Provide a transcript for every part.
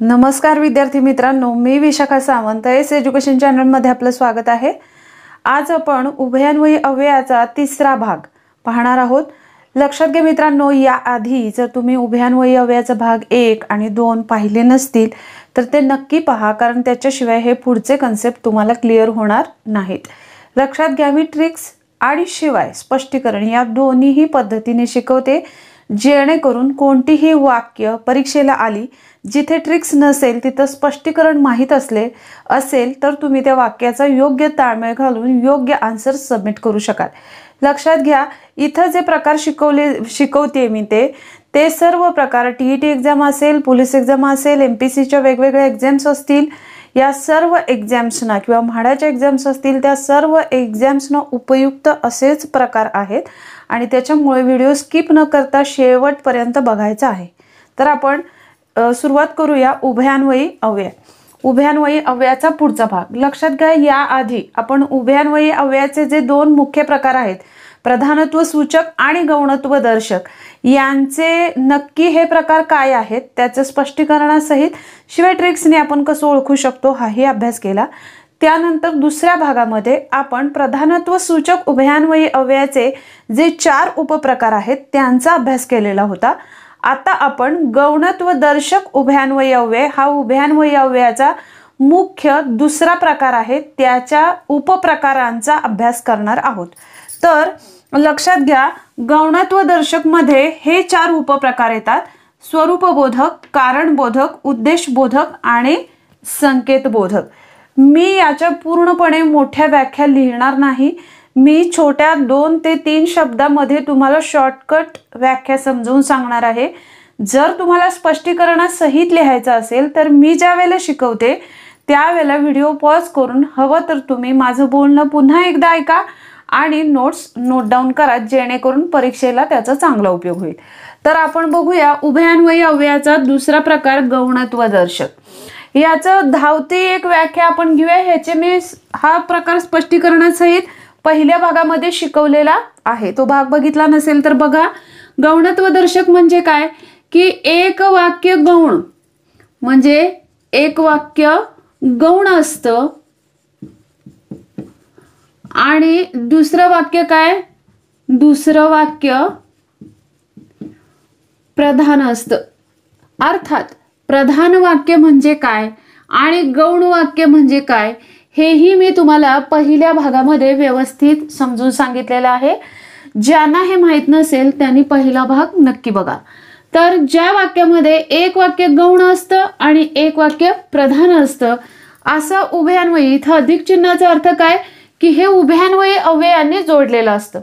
नमस्कार विद्यार्थी मित्रांनो मी विशाखा सावंत एस एज्युकेशन चॅनलमध्ये आपलं स्वागत आहे आज आपण उभयान्वयी अव्ययाचा तिसरा भाग पाहणार आहोत लक्षात घ्या मित्रांनो याआधी जर तुम्ही उभयान्वयी अव्ययाचा भाग एक आणि दोन पाहिले नसतील तर ते नक्की पहा कारण त्याच्याशिवाय हे पुढचे कन्सेप्ट तुम्हाला क्लिअर होणार नाहीत लक्षात घ्या मी ट्रिक्स आणि शिवाय स्पष्टीकरण या दोन्हीही पद्धतीने शिकवते जेणेकरून कोणतीही वाक्य परीक्षेला आली जिथे ट्रिक्स नसेल तिथं स्पष्टीकरण माहीत असले असेल तर तुम्ही त्या वाक्याचा योग्य ताळमेळ घालून योग्य आन्सर सबमिट करू शकाल लक्षात घ्या इथं जे प्रकार शिकवले शिकवते मी ते ते सर्व प्रकार टी ई टी एक्झाम असेल पोलीस एक्झाम असेल एम पी सीच्या वेगवेगळ्या एक्झाम्स असतील या सर्व एक्झॅम्सना किंवा म्हाडाच्या एक्झाम्स असतील त्या सर्व एक्झाम्सना उपयुक्त असेच प्रकार आहेत आणि त्याच्यामुळे व्हिडिओ स्किप न करता शेवटपर्यंत बघायचा आहे तर आपण सुरुवात करूया उभयान्वयी अव्यय उभयान्वयी अव्ययाचा पुढचा भाग लक्षात घ्या याआधी आपण उभयान्वयी अव्ययाचे जे दोन मुख्य प्रकार आहेत प्रधानत्व सूचक आणि गौणत्व दर्शक यांचे नक्की हे प्रकार काय आहेत त्याचं स्पष्टीकरणासहित शिवाय ट्रिक्सने आपण कसं ओळखू शकतो हाही अभ्यास केला त्यानंतर दुसऱ्या भागामध्ये आपण प्रधानत्व सूचक उभयान्वयी अव्ययाचे जे चार उपप्रकार आहेत त्यांचा अभ्यास केलेला होता आता आपण गौणत्व दर्शक उभयान्वयी अव्यय हा उभयान्वयी अव्ययाचा मुख्य दुसरा प्रकार आहे त्याच्या उपप्रकारांचा अभ्यास करणार आहोत तर लक्षात घ्या गौणत्व दर्शक मध्ये हे चार उपप्रकार येतात स्वरूपबोधक कारणबोधक उद्देशबोधक आणि संकेतबोधक मी याच्या पूर्णपणे मोठ्या व्याख्या लिहिणार नाही मी छोट्या दोन ते तीन शब्दामध्ये तुम्हाला शॉर्टकट व्याख्या समजवून सांगणार आहे जर तुम्हाला स्पष्टीकरणासहित लिहायचं असेल तर मी ज्या वेळेला शिकवते त्यावेळेला व्हिडिओ पॉज करून हवं तर तुम्ही माझं बोलणं पुन्हा एकदा ऐका आणि नोट्स नोट डाऊन करा जेणेकरून परीक्षेला त्याचा चांगला उपयोग होईल तर आपण बघूया उभयान्वयी अव्ययाचा दुसरा प्रकार गौणत्व दर्शक याचं धावती एक व्याख्या आपण घेऊया ह्याचे मी हा प्रकार स्पष्टीकरणासहित पहिल्या भागामध्ये शिकवलेला आहे तो भाग बघितला नसेल तर बघा गौणत्व दर्शक म्हणजे काय की एक वाक्य गौण म्हणजे एक वाक्य गौण असतं आणि दुसरं वाक्य काय दुसरं वाक्य प्रधान असत अर्थात प्रधान वाक्य म्हणजे काय आणि गौण वाक्य म्हणजे काय हेही मी तुम्हाला पहिल्या भागामध्ये व्यवस्थित समजून सांगितलेलं आहे ज्यांना हे माहीत नसेल त्यांनी पहिला भाग नक्की बघा तर ज्या वाक्यामध्ये एक वाक्य गौण असतं आणि एक वाक्य प्रधान असतं असं उभयान्वयी इथं अधिक चिन्हाचा अर्थ काय की हे उभ्यान्वयी अव्ययाने जोडलेलं असतं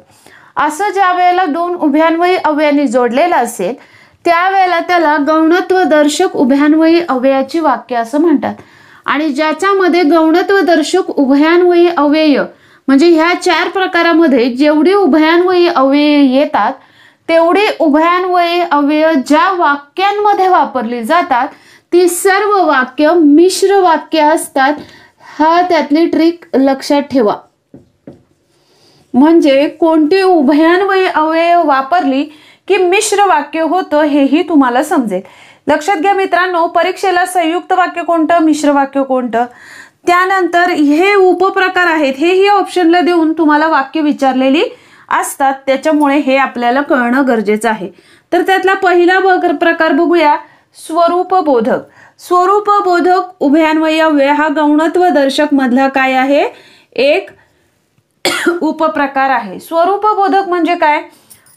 असं ज्या वेळेला दोन उभ्यान्वयी अव्ययांनी जोडलेलं असेल त्यावेळेला त्याला गौणत्व दर्शक उभ्यान्वयी अवयाची वाक्य असं म्हणतात आणि ज्याच्यामध्ये गौणत्व दर्शक उभयान्वयी अव्यय म्हणजे ह्या चार प्रकारामध्ये जेवढी उभयान्वयी अव्यय येतात तेवढी उभयान्वयी अव्यय ज्या वाक्यांमध्ये वापरली जातात ती सर्व वाक्य मिश्र वाक्य असतात हा त्यातली ट्रिक लक्षात ठेवा म्हणजे कोणती उभयान्वयी अवयव वापरली की मिश्र वाक्य होतं हेही तुम्हाला समजेल लक्षात घ्या मित्रांनो परीक्षेला संयुक्त वाक्य कोणतं मिश्र वाक्य कोणतं त्यानंतर हे उपप्रकार आहेत हेही ऑप्शनला देऊन तुम्हाला वाक्य विचारलेली असतात त्याच्यामुळे हे आपल्याला कळणं गरजेचं आहे तर त्यातला पहिला प्रकार बघूया बोधक स्वरूप बोधक उभयान्वय हा गौणत्व दर्शक मधला काय आहे एक उपप्रकार आहे स्वरूप बोधक म्हणजे काय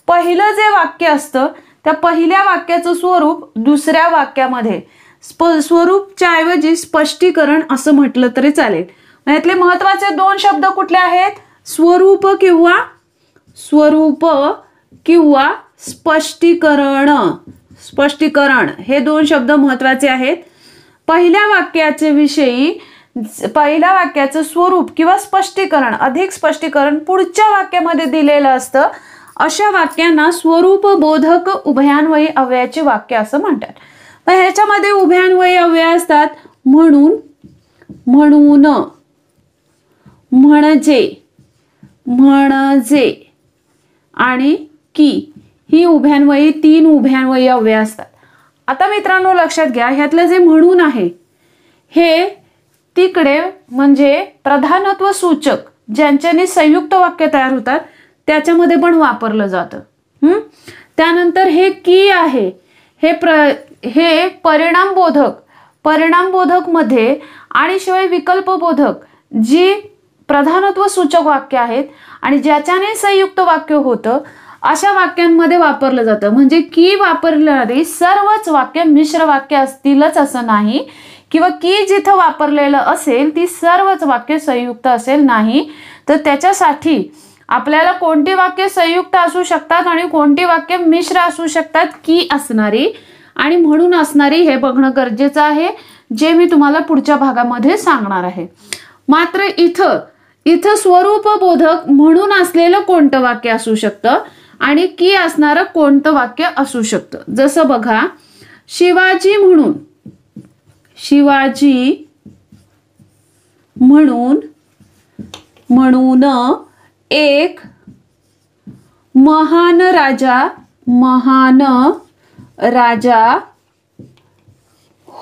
पहिलं जे वाक्य असतं त्या पहिल्या वाक्याचं स्वरूप दुसऱ्या वाक्यामध्ये स्वरूपच्या ऐवजी स्पष्टीकरण असं म्हटलं तरी चालेल यातले महत्वाचे दोन शब्द कुठले आहेत स्वरूप किंवा स्वरूप किंवा स्पष्टीकरण स्पष्टीकरण हे दोन शब्द महत्वाचे आहेत पहिल्या वाक्याचे विषयी पहिल्या वाक्याचं स्वरूप किंवा स्पष्टीकरण अधिक स्पष्टीकरण पुढच्या वाक्यामध्ये दिलेलं असतं अशा वाक्यांना स्वरूप बोधक उभयान्वयी अव्ययाचे वाक्य असं म्हणतात मग ह्याच्यामध्ये उभयान्वयी अव्यय असतात म्हणून म्हणून म्हणजे म्हणजे आणि की ही उभ्यान्वयी तीन उभ्यान्वयी अव्यय असतात आता मित्रांनो लक्षात घ्या ह्यातलं जे म्हणून आहे हे तिकडे म्हणजे प्रधानत्व सूचक ज्यांच्याने संयुक्त वाक्य तयार होतात त्याच्यामध्ये पण वापरलं जातं हम्म त्यानंतर हे की आहे हे प्र हे परिणामबोधक मध्ये आणि शिवाय विकल्पबोधक जी प्रधानत्व सूचक वाक्य आहेत आणि ज्याच्याने संयुक्त वाक्य होतं अशा वाक्यांमध्ये वापरलं जातं म्हणजे की वापरणारी सर्वच वाक्य मिश्र वाक्य असतीलच असं नाही किंवा की जिथं वापरलेलं असेल ती सर्वच वाक्य संयुक्त असेल नाही तर त्याच्यासाठी आपल्याला कोणती वाक्य संयुक्त असू शकतात आणि कोणती वाक्य मिश्र असू शकतात की असणारी आणि म्हणून असणारी हे बघणं गरजेचं आहे जे मी तुम्हाला पुढच्या भागामध्ये सांगणार आहे मात्र इथं इथं स्वरूपबोधक म्हणून असलेलं कोणतं वाक्य असू शकतं आणि की असणारं कोणतं वाक्य असू शकतं जसं बघा शिवाजी म्हणून शिवाजी म्हणून म्हणून एक महान राजा महान राजा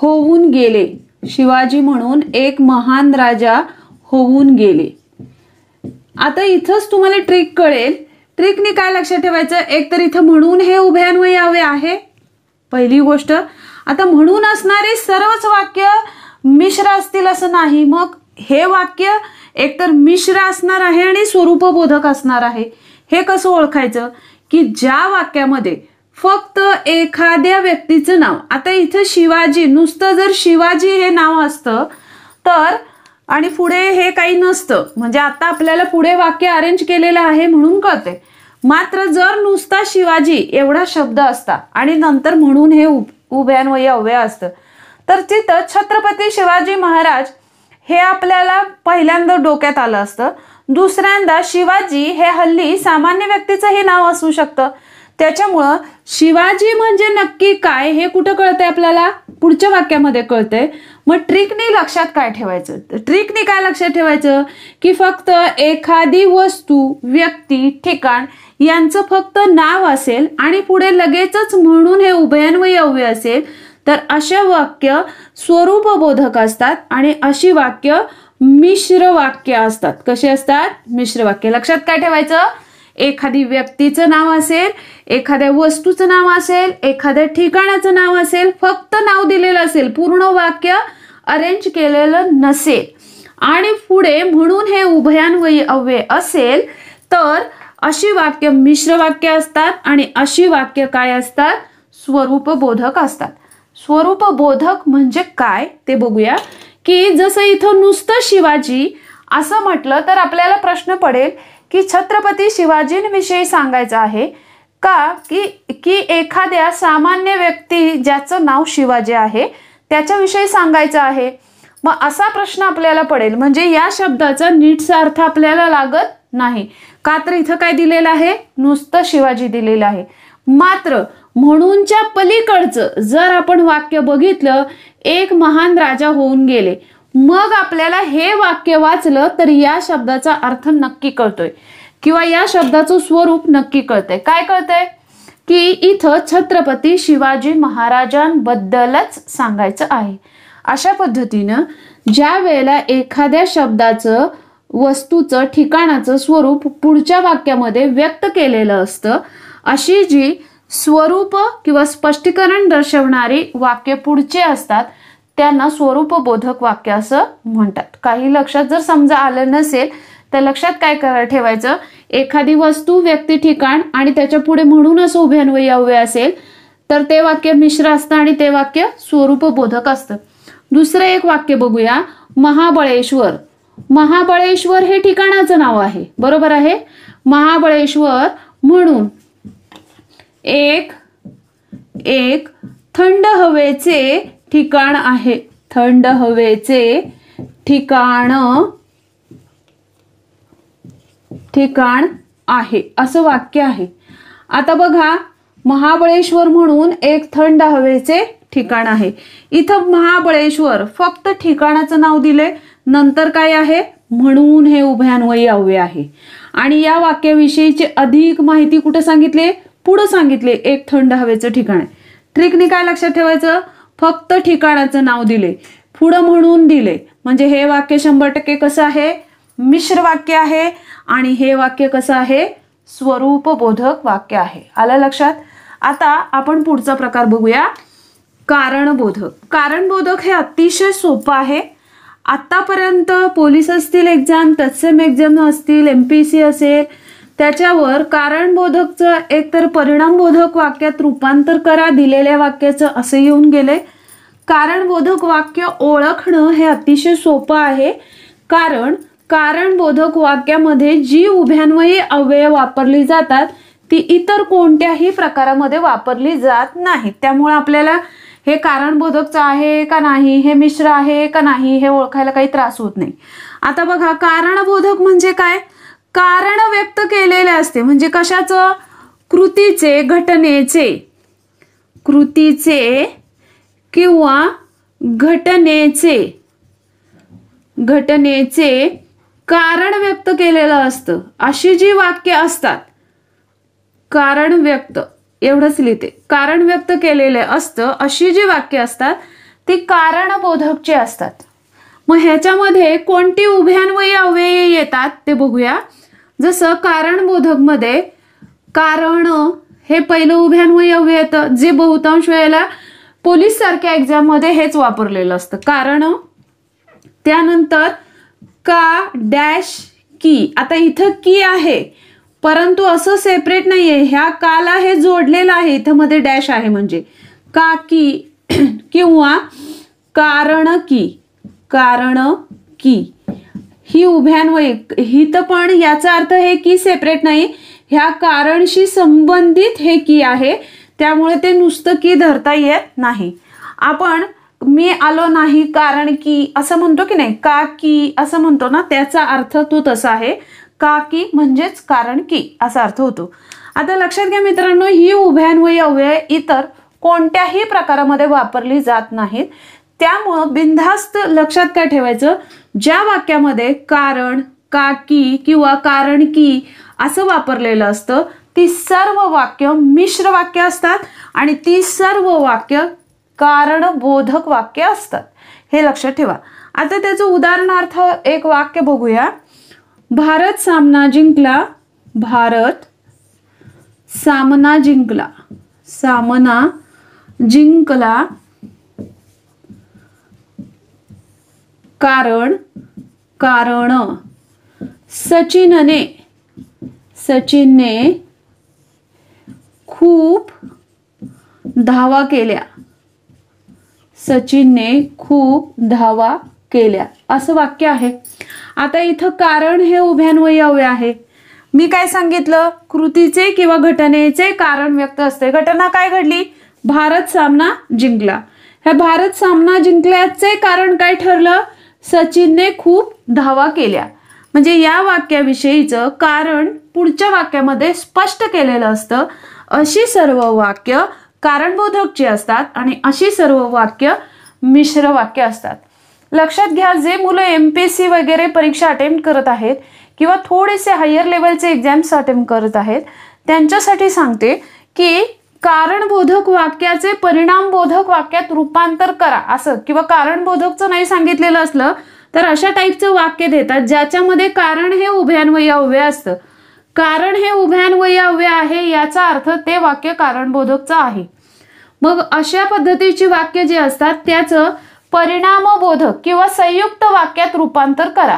होऊन गेले शिवाजी म्हणून एक महान राजा होऊन गेले आता इथंच तुम्हाला ट्रिक कळेल ट्रिकने काय लक्षात ठेवायचं एकतर तर इथं म्हणून हे उभे यावे आहे पहिली गोष्ट आता म्हणून असणारी सर्वच वाक्य मिश्र असतील असं नाही मग हे वाक्य एकतर मिश्र असणार आहे आणि स्वरूपबोधक असणार आहे हे कसं ओळखायचं की ज्या वाक्यामध्ये फक्त एखाद्या व्यक्तीचं नाव आता इथं शिवाजी नुसतं जर शिवाजी हे नाव असतं तर आणि पुढे हे काही नसतं म्हणजे आता आपल्याला पुढे वाक्य अरेंज केलेलं आहे म्हणून कळते मात्र जर नुसता शिवाजी एवढा शब्द असता आणि नंतर म्हणून हे उभ उभ्यान्वयी अव्यय असतं तर तिथं छत्रपती शिवाजी महाराज हे आपल्याला पहिल्यांदा डोक्यात आलं असतं दुसऱ्यांदा शिवाजी हे हल्ली सामान्य व्यक्तीचं हे नाव असू शकतं त्याच्यामुळं शिवाजी म्हणजे नक्की काय हे कुठं कळतंय आपल्याला पुढच्या वाक्यामध्ये कळतंय मग ट्रिकनी लक्षात काय ठेवायचं ट्रिकनी काय लक्षात ठेवायचं की फक्त एखादी वस्तू व्यक्ती ठिकाण यांचं फक्त नाव असेल आणि पुढे लगेचच म्हणून हे उभयान्वयी अव्य असेल तर अशा वाक्य स्वरूपबोधक असतात आणि अशी वाक्य मिश्र वाक्य असतात कशी असतात मिश्र वाक्य लक्षात काय ठेवायचं एखादी व्यक्तीचं नाव असेल एखाद्या वस्तूचं नाव असेल एखाद्या ठिकाणाचं नाव असेल फक्त नाव दिलेलं असेल पूर्ण वाक्य अरेंज केलेलं नसेल आणि पुढे म्हणून हे उभयान्वयी अव्यय असेल तर अशी वाक्य मिश्र वाक्य असतात आणि अशी वाक्य काय असतात स्वरूपबोधक असतात स्वरूपबोधक म्हणजे काय ते बघूया की जसं इथं नुसतं शिवाजी असं म्हटलं तर आपल्याला प्रश्न पडेल की छत्रपती शिवाजींविषयी सांगायचं आहे का की की एखाद्या सामान्य व्यक्ती ज्याचं नाव शिवाजी आहे त्याच्याविषयी सांगायचं आहे मग असा प्रश्न आपल्याला पडेल म्हणजे या शब्दाचा नीटचा अर्थ आपल्याला लागत नाही का तर इथं काय दिलेलं आहे नुसतं शिवाजी दिलेलं आहे मात्र म्हणूनच्या पलीकडचं जर आपण वाक्य बघितलं एक महान राजा होऊन गेले मग आपल्याला हे वाक्य वाचलं तर या शब्दाचा अर्थ नक्की कळतोय किंवा या शब्दाचं स्वरूप नक्की कळतंय काय कळतंय की इथं छत्रपती शिवाजी महाराजांबद्दलच सांगायचं आहे अशा पद्धतीनं ज्या वेळेला एखाद्या शब्दाचं वस्तूचं ठिकाणाचं स्वरूप पुढच्या वाक्यामध्ये व्यक्त केलेलं असतं अशी जी स्वरूप किंवा स्पष्टीकरण दर्शवणारी वाक्य पुढचे असतात त्यांना स्वरूपबोधक वाक्य असं म्हणतात काही लक्षात जर समजा आलं नसेल तर लक्षात काय करायला ठेवायचं एखादी वस्तू व्यक्ती ठिकाण आणि त्याच्या पुढे म्हणून म्हणूनच अव्यय असेल तर ते वाक्य मिश्र असतं आणि ते वाक्य स्वरूपबोधक असतं दुसरं एक वाक्य बघूया महाबळेश्वर महाबळेश्वर हे ठिकाणाचं नाव आहे बरोबर आहे महाबळेश्वर म्हणून एक एक थंड हवेचे ठिकाण आहे थंड हवेचे ठिकाण ठिकाण आहे असं वाक्य आहे आता बघा महाबळेश्वर म्हणून एक थंड हवेचे ठिकाण आहे इथं महाबळेश्वर फक्त ठिकाणाचं नाव दिले नंतर काय आहे म्हणून हे उभयान्वयी अव्यय आहे आणि या वाक्याविषयीची अधिक माहिती कुठे सांगितली पुढे सांगितले एक थंड हवेचं ठिकाण आहे ट्रिकने काय लक्षात ठेवायचं फक्त ठिकाणाचं नाव दिले पुढं म्हणून दिले म्हणजे हे वाक्य शंभर टक्के कसं आहे मिश्र वाक्य आहे आणि हे वाक्य कसं आहे स्वरूपबोधक वाक्य आहे आलं लक्षात आता आपण पुढचा प्रकार बघूया कारणबोधक कारणबोधक हे अतिशय सोपं आहे आत्तापर्यंत पोलीस असतील एक्झाम तत्सम एक्झाम असतील एम पी सी असेल त्याच्यावर कारणबोधकचं एकतर परिणामबोधक वाक्यात रूपांतर करा दिलेल्या वाक्याचं असे येऊन गेले कारणबोधक वाक्य ओळखणं हे अतिशय सोपं आहे कारण कारणबोधक वाक्यामध्ये जी उभ्यान्वयी अव्यय वापरली जातात ती इतर कोणत्याही प्रकारामध्ये वापरली जात नाहीत त्यामुळे आपल्याला हे कारणबोधकचं आहे का नाही हे मिश्र आहे का नाही हे ओळखायला काही त्रास होत नाही आता बघा कारणबोधक म्हणजे काय कारण व्यक्त केलेले असते म्हणजे कशाचं कृतीचे घटनेचे कृतीचे किंवा घटनेचे घटनेचे कारण व्यक्त केलेलं असतं अशी जी वाक्य असतात कारण व्यक्त एवढंच लिहिते कारण व्यक्त केलेले असतं अशी जी वाक्य असतात ती कारणबोधकची असतात मग ह्याच्यामध्ये कोणती उभ्यान्वयी अव्यय येतात ते बघूया जसं मध्ये कारण हे पहिलं उभ्यान्वयी अव्यय येतं जे बहुतांश वेळेला पोलीस सारख्या मध्ये हेच वापरलेलं असतं कारण त्यानंतर का डॅश की आता इथं की आहे परंतु असं सेपरेट नाही आहे ह्या काला हे जोडलेलं आहे इथं मध्ये डॅश आहे म्हणजे का की किंवा कारण की कारण की ही उभ्यान्वयी हित पण याचा अर्थ हे की सेपरेट नाही ह्या कारणशी संबंधित हे की आहे त्यामुळे ते नुसतं की धरता येत नाही आपण मी आलो नाही कारण की असं म्हणतो की नाही का की असं म्हणतो ना त्याचा अर्थ तो तसा आहे का की म्हणजेच कारण की असा अर्थ होतो आता लक्षात घ्या मित्रांनो ही उभ्यान्वयी अव्यय इतर कोणत्याही प्रकारामध्ये वापरली जात नाहीत त्यामुळं बिनधास्त लक्षात काय ठेवायचं ज्या वाक्यामध्ये कारण का की किंवा कारण की असं वापरलेलं असतं ती सर्व वाक्य मिश्र वाक्य असतात आणि ती सर्व वाक्य कारणबोधक वाक्य असतात हे लक्षात ठेवा आता त्याचं उदाहरणार्थ एक वाक्य बघूया भारत सामना जिंकला भारत सामना जिंकला सामना जिंकला कारण कारण सचिनने सचिनने खूप धावा केल्या सचिनने खूप धावा केल्या असं वाक्य आहे आता इथं कारण हे उभ्यान्वयव आहे मी काय सांगितलं कृतीचे किंवा घटनेचे कारण व्यक्त असते घटना काय घडली भारत सामना जिंकला ह्या भारत सामना जिंकल्याचे कारण काय ठरलं सचिनने खूप धावा केल्या म्हणजे या वाक्याविषयीचं कारण पुढच्या वाक्यामध्ये स्पष्ट केलेलं असतं अशी सर्व वाक्य कारणबोधक जी असतात आणि अशी सर्व वाक्य मिश्र वाक्य असतात लक्षात घ्या जे मुलं एम पी एस सी वगैरे परीक्षा अटेम्प्ट करत आहेत किंवा थोडेसे हायर लेवलचे एक्झाम्स अटेम्प्ट करत आहेत त्यांच्यासाठी सांगते की कारणबोधक वाक्याचे परिणामबोधक वाक्यात रूपांतर करा असं किंवा कारणबोधकचं नाही सांगितलेलं असलं तर अशा टाईपचं वाक्य देतात ज्याच्यामध्ये कारण हे उभ्यान्वयाव्य असतं कारण हे उभ्यान्वयाव्य आहे याचा अर्थ ते वाक्य कारणबोधकचं आहे मग अशा पद्धतीची वाक्य जी असतात त्याचं परिणामबोधक किंवा संयुक्त वाक्यात रूपांतर करा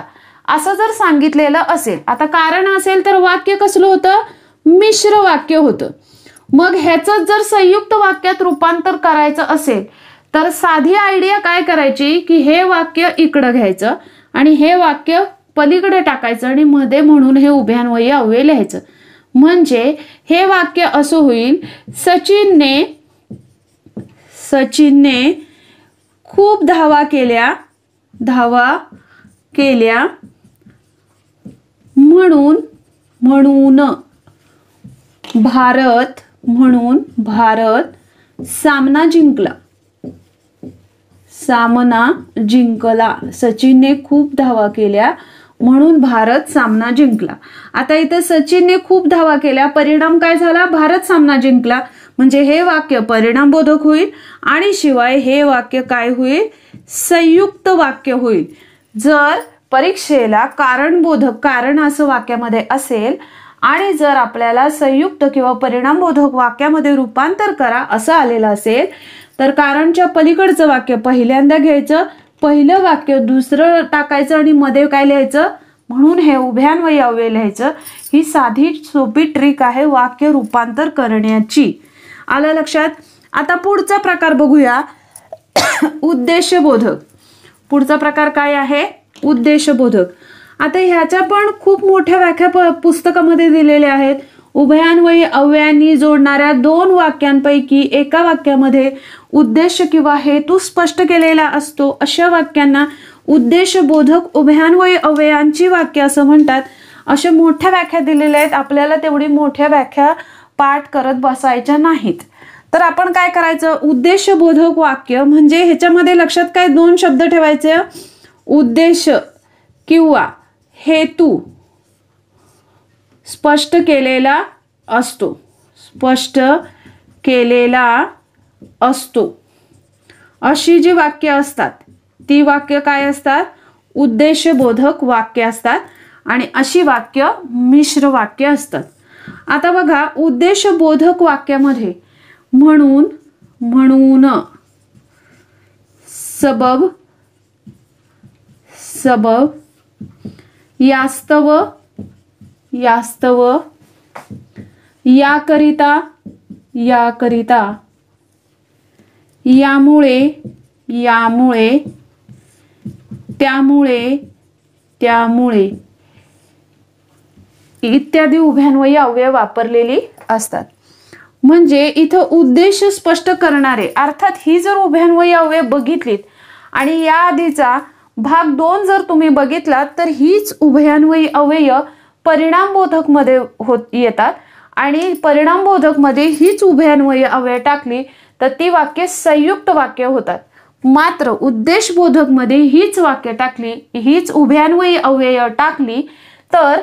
असं जर सांगितलेलं असेल आता कारण असेल तर वाक्य कसलं होतं मिश्र वाक्य होतं मग ह्याचं जर संयुक्त वाक्यात रूपांतर करायचं असेल तर साधी आयडिया काय करायची की हे वाक्य इकडं घ्यायचं आणि हे वाक्य पलीकडे टाकायचं आणि मध्ये म्हणून हे उभ्यान्वयी अव्यय लिहायचं म्हणजे हे वाक्य असं होईल सचिनने सचिनने खूप धावा केल्या धावा केल्या म्हणून म्हणून भारत म्हणून भारत सामना जिंकला सामना जिंकला सचिनने खूप धावा केल्या म्हणून भारत सामना जिंकला आता इथे सचिनने खूप धावा केल्या परिणाम काय झाला भारत सामना जिंकला म्हणजे हे वाक्य परिणाम बोधक होईल आणि शिवाय हे वाक्य काय होईल संयुक्त वाक्य होईल जर परीक्षेला कारणबोधक कारण असं वाक्यामध्ये असेल आणि जर आपल्याला संयुक्त किंवा परिणामबोधक वाक्यामध्ये रूपांतर करा असं आलेलं असेल तर कारणच्या पलीकडचं वाक्य पहिल्यांदा घ्यायचं पहिलं वाक्य दुसरं टाकायचं आणि मध्ये काय लिहायचं म्हणून हे उभ्यान व लिहायचं ही साधी सोपी ट्रिक आहे वाक्य रूपांतर करण्याची आलं लक्षात आता पुढचा प्रकार बघूया उद्देशबोधक पुढचा प्रकार काय आहे उद्देशबोधक आता ह्याच्या पण खूप मोठ्या व्याख्या पुस्तकामध्ये दिलेल्या आहेत उभयान्वयी अव्ययांनी जोडणाऱ्या दोन वाक्यांपैकी एका वाक्यामध्ये उद्देश किंवा हेतू स्पष्ट केलेला असतो अशा वाक्यांना उद्देशबोधक उभयान्वयी अवयांची वाक्य असं म्हणतात अशा मोठ्या व्याख्या दिलेल्या आहेत आपल्याला तेवढी मोठ्या व्याख्या पाठ करत बसायच्या नाहीत तर आपण काय करायचं उद्देशबोधक वाक्य म्हणजे ह्याच्यामध्ये लक्षात काय दोन शब्द ठेवायचे उद्देश किंवा हेतू स्पष्ट केलेला असतो स्पष्ट केलेला असतो अशी जी वाक्य असतात ती वाक्य काय असतात उद्देशबोधक वाक्य असतात आणि अशी वाक्य मिश्र वाक्य असतात आता बघा उद्देशबोधक वाक्यामध्ये म्हणून म्हणून सबब सबब यास्तव यास्तव याकरिता याकरिता यामुळे यामुळे त्यामुळे त्यामुळे इत्यादी उभ्यान्वयी अव्यय वापरलेली असतात म्हणजे इथं उद्देश स्पष्ट करणारे अर्थात ही जर उभ्यान्वयी अव्यय बघितलीत आणि या आधीचा भाग दोन जर तुम्ही बघितलात तर हीच उभयान्वयी अव्यय परिणामबोधक मध्ये होत येतात आणि परिणामबोधक मध्ये हीच उभयान्वयी अव्यय टाकली तर ती वाक्य संयुक्त वाक्य होतात मात्र उद्देशबोधक मध्ये हीच वाक्य टाकली हीच उभयान्वयी अव्यय टाकली तर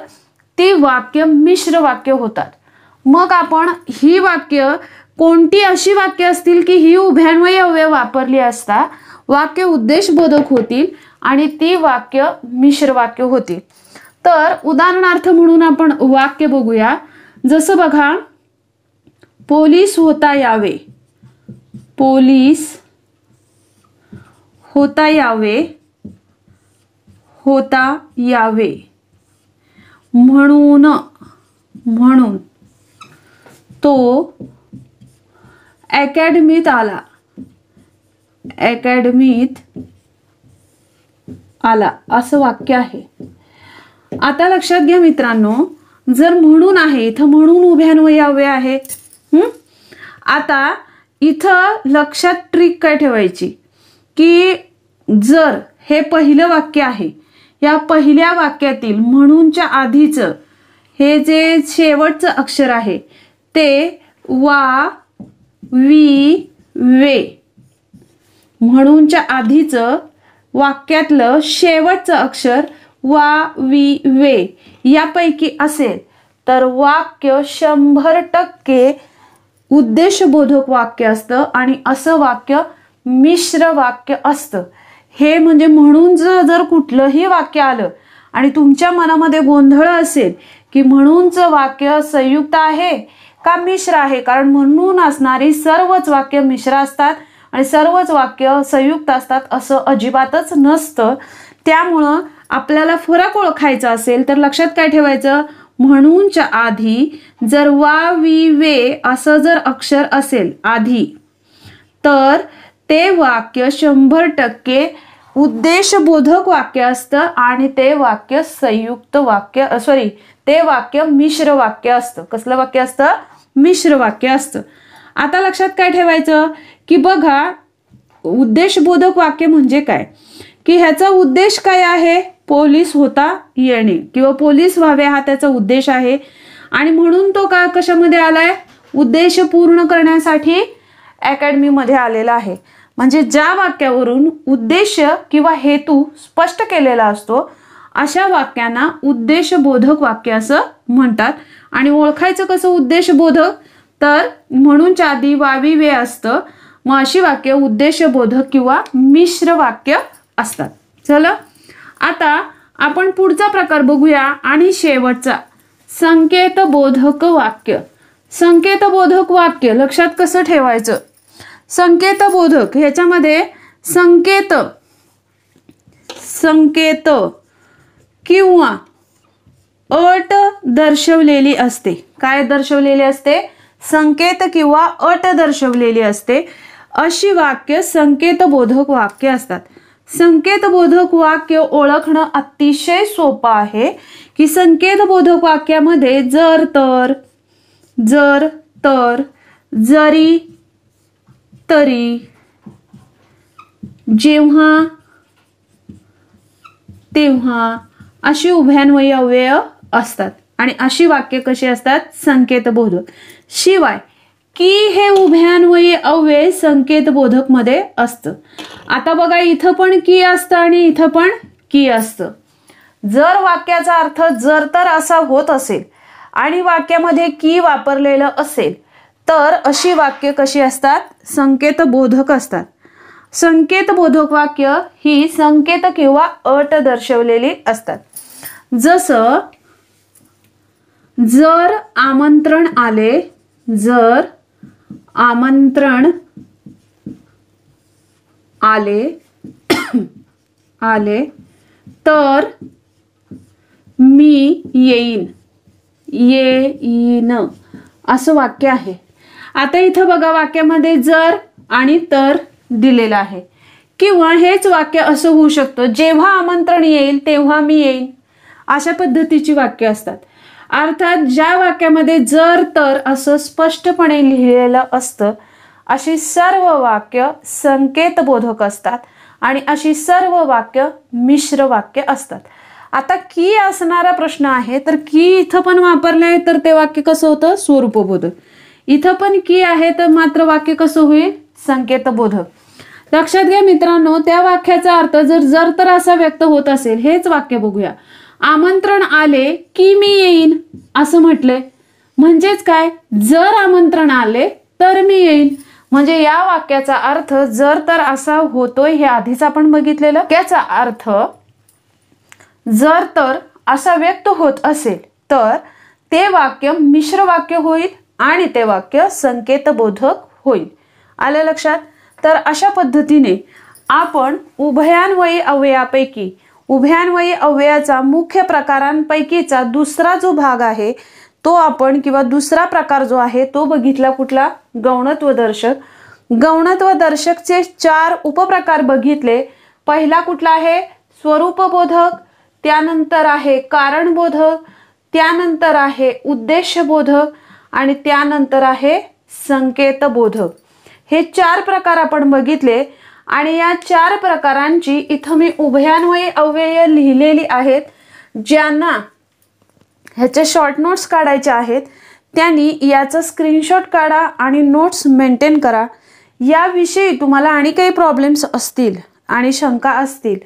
ती वाक्य मिश्र वाक्य होतात मग आपण ही वाक्य कोणती अशी वाक्य असतील की ही उभयान्वयी अव्यय वापरली असता वाक्य उद्देशबोधक होतील आणि ती वाक्य मिश्र वाक्य होती तर उदाहरणार्थ म्हणून आपण वाक्य बघूया जसं बघा पोलीस होता यावे पोलीस होता यावे होता यावे म्हणून म्हणून तो अकॅडमीत आला अकॅडमीत आला असं वाक्य आहे आता लक्षात घ्या मित्रांनो जर म्हणून आहे इथं म्हणून यावे आहे आता इथं लक्षात ट्रिक काय ठेवायची की जर हे पहिलं वाक्य आहे या पहिल्या वाक्यातील म्हणूनच्या आधीचं हे जे शेवटचं अक्षर आहे ते वा वी वे म्हणूनच्या आधीचं वाक्यातलं शेवटचं अक्षर वा वि वे यापैकी असेल तर वाक्य शंभर टक्के उद्देशबोधक वाक्य असतं आणि असं वाक्य मिश्र वाक्य असतं हे म्हणजे म्हणून जर कुठलंही वाक्य आलं आणि तुमच्या मनामध्ये गोंधळ असेल की म्हणूनचं वाक्य संयुक्त आहे का मिश्र आहे कारण म्हणून असणारी सर्वच वाक्य मिश्र असतात आणि सर्वच वाक्य संयुक्त असतात असं अजिबातच नसतं त्यामुळं आपल्याला फरक ओळखायचा असेल तर लक्षात काय ठेवायचं म्हणूनच्या आधी जर वा वी वे असं जर अक्षर असेल आधी तर ते वाक्य शंभर टक्के उद्देशबोधक वाक्य असतं आणि ते वाक्य संयुक्त वाक्य सॉरी ते वाक्य मिश्र वाक्य असतं कसलं वाक्य असतं मिश्र वाक्य असतं आता लक्षात काय ठेवायचं की बघा उद्देशबोधक वाक्य म्हणजे काय की ह्याचा उद्देश काय आहे पोलीस होता येणे किंवा पोलीस व्हावे हा त्याचा उद्देश आहे आणि म्हणून तो का कशामध्ये आलाय उद्देश पूर्ण करण्यासाठी मध्ये आलेला आहे म्हणजे ज्या वाक्यावरून उद्देश किंवा हेतू स्पष्ट केलेला असतो अशा वाक्यांना उद्देशबोधक वाक्य असं म्हणतात आणि ओळखायचं कसं उद्देशबोधक तर म्हणून चादी वावी वे असतं मग अशी वाक्य उद्देशबोधक किंवा मिश्र वाक्य असतात चल आता आपण पुढचा प्रकार बघूया आणि शेवटचा संकेतबोधक वाक्य संकेतबोधक वाक्य लक्षात कसं ठेवायचं संकेतबोधक ह्याच्यामध्ये संकेत संकेत किंवा अट दर्शवलेली असते काय दर्शवलेली असते संकेत किंवा अट दर्शवलेली असते अशी वाक्य संकेतबोधक वाक्य असतात संकेतबोधक वाक्य ओळखणं अतिशय सोपं आहे की संकेतबोधक वाक्यामध्ये जर तर जर तर जरी तरी जेव्हा तेव्हा अशी उभ्यान्वयी अव्यय असतात आणि अशी वाक्य कशी असतात संकेतबोधक शिवाय की हे उभयान्वयी अव्यय संकेत बोधक मध्ये असत आता बघा इथं पण की असतं आणि इथं पण की असत जर वाक्याचा अर्थ जर तर असा होत असेल आणि वाक्यामध्ये की वापरलेलं असेल तर अशी वाक्य कशी असतात संकेत बोधक असतात संकेत बोधक वाक्य ही संकेत किंवा अट दर्शवलेली असतात जस जर आमंत्रण आले जर आमंत्रण आले आले तर मी येईन येईन असं वाक्य आहे आता इथं बघा वाक्यामध्ये जर आणि तर दिलेलं आहे किंवा हेच वाक्य असं होऊ शकतं जेव्हा आमंत्रण येईल तेव्हा मी येईन अशा पद्धतीची वाक्य असतात अर्थात ज्या वाक्यामध्ये जर तर असं स्पष्टपणे लिहिलेलं असतं अशी सर्व वाक्य संकेतबोधक असतात आणि अशी सर्व वाक्य मिश्र वाक्य असतात आता की असणारा प्रश्न आहे तर की इथं पण वापरले आहे तर ते वाक्य कसं होतं स्वरूपबोधक इथं पण की आहे तर मात्र वाक्य कसं होईल संकेतबोधक लक्षात घ्या मित्रांनो त्या वाक्याचा अर्थ जर जर तर असा व्यक्त होत असेल हेच वाक्य बघूया आमंत्रण आले की मी येईन असं म्हटलंय म्हणजेच काय जर आमंत्रण आले तर मी येईन म्हणजे या वाक्याचा अर्थ जर तर असा होतोय हे आधीच आपण बघितलेलं त्याचा अर्थ जर तर असा व्यक्त होत असेल तर ते वाक्य मिश्र वाक्य होईल आणि ते वाक्य संकेतबोधक होईल आलं लक्षात तर अशा पद्धतीने आपण उभयान्वयी अवयापैकी उभ्यान्वयी अव्ययाचा मुख्य प्रकारांपैकीचा दुसरा जो भाग आहे तो आपण किंवा दुसरा प्रकार जो आहे तो बघितला कुठला गौणत्व दर्शक गौणत्व दर्शकचे चार उपप्रकार बघितले पहिला कुठला आहे स्वरूपबोधक त्यानंतर आहे कारणबोधक त्यानंतर आहे उद्देशबोधक आणि त्यानंतर आहे संकेतबोधक हे चार प्रकार आपण बघितले आणि या चार प्रकारांची इथं मी उभयान्वयी अव्यय लिहिलेली आहेत ज्यांना ह्याचे शॉर्ट नोट्स काढायचे आहेत त्यांनी याचा स्क्रीनशॉट काढा आणि नोट्स मेंटेन करा याविषयी तुम्हाला आणि काही प्रॉब्लेम्स असतील आणि शंका असतील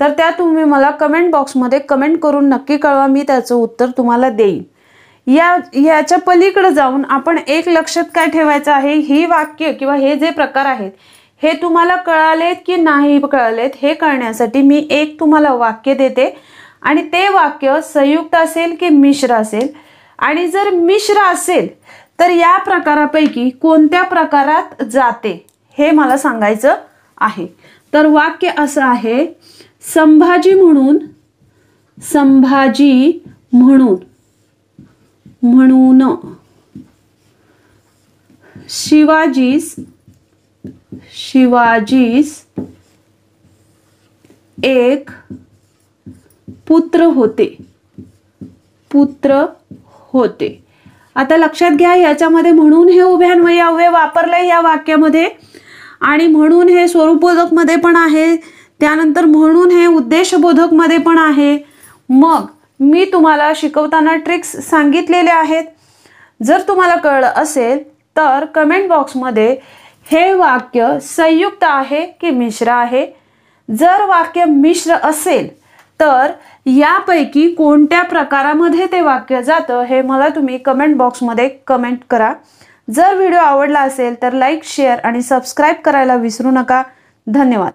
तर त्या तुम्ही मला कमेंट बॉक्समध्ये कमेंट करून नक्की कळवा मी त्याचं उत्तर तुम्हाला देईन या याच्या पलीकडे जाऊन आपण एक लक्षात काय ठेवायचं आहे ही वाक्य किंवा हे जे प्रकार आहेत हे तुम्हाला कळालेत की नाही कळालेत हे कळण्यासाठी मी एक तुम्हाला वाक्य देते आणि ते वाक्य संयुक्त असेल की मिश्र असेल आणि जर मिश्र असेल तर या प्रकारापैकी कोणत्या प्रकारात जाते हे मला सांगायचं आहे तर वाक्य असं आहे संभाजी म्हणून संभाजी म्हणून म्हणून शिवाजीस शिवाजीस एक पुत्र होते पुत्र होते आता लक्षात घ्या याच्यामध्ये म्हणून हे अव्यय वापरलंय या वाक्यामध्ये आणि म्हणून हे मध्ये पण आहे त्यानंतर म्हणून हे मध्ये पण आहे मग मी तुम्हाला शिकवताना ट्रिक्स सांगितलेले आहेत जर तुम्हाला कळलं असेल तर कमेंट बॉक्समध्ये हे वाक्य संयुक्त आहे की मिश्र आहे जर वाक्य मिश्र असेल तर यापैकी कोणत्या प्रकारामध्ये ते वाक्य जातं हे मला तुम्ही कमेंट बॉक्समध्ये कमेंट करा जर व्हिडिओ आवडला असेल तर लाईक शेअर आणि सबस्क्राईब करायला विसरू नका धन्यवाद